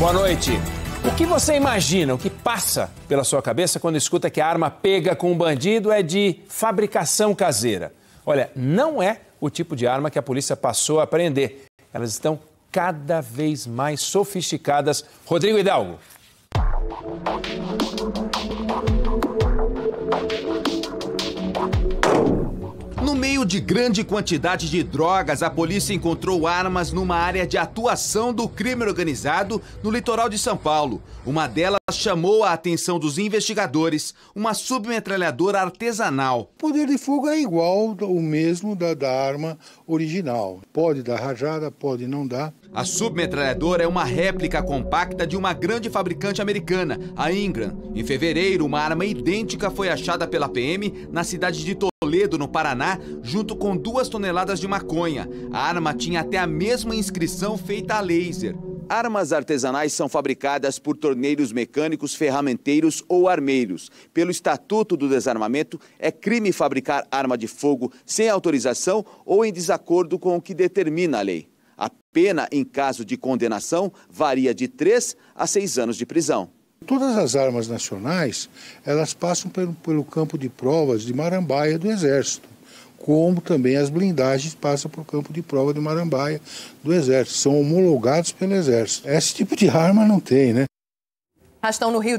Boa noite. O que você imagina, o que passa pela sua cabeça quando escuta que a arma pega com um bandido é de fabricação caseira? Olha, não é o tipo de arma que a polícia passou a prender. Elas estão cada vez mais sofisticadas. Rodrigo Hidalgo meio de grande quantidade de drogas, a polícia encontrou armas numa área de atuação do crime organizado no litoral de São Paulo. Uma delas chamou a atenção dos investigadores, uma submetralhadora artesanal. O poder de fogo é igual, o mesmo da, da arma original. Pode dar rajada, pode não dar. A submetralhadora é uma réplica compacta de uma grande fabricante americana, a Ingram. Em fevereiro, uma arma idêntica foi achada pela PM na cidade de Toledo, no Paraná, junto com duas toneladas de maconha. A arma tinha até a mesma inscrição feita a laser. Armas artesanais são fabricadas por torneiros mecânicos, ferramenteiros ou armeiros. Pelo Estatuto do Desarmamento, é crime fabricar arma de fogo sem autorização ou em desacordo com o que determina a lei. Pena em caso de condenação varia de 3 a 6 anos de prisão. Todas as armas nacionais, elas passam pelo, pelo campo de provas de Marambaia do Exército, como também as blindagens passam pelo campo de prova de Marambaia do Exército, são homologados pelo Exército. Esse tipo de arma não tem, né? Rastão no Rio de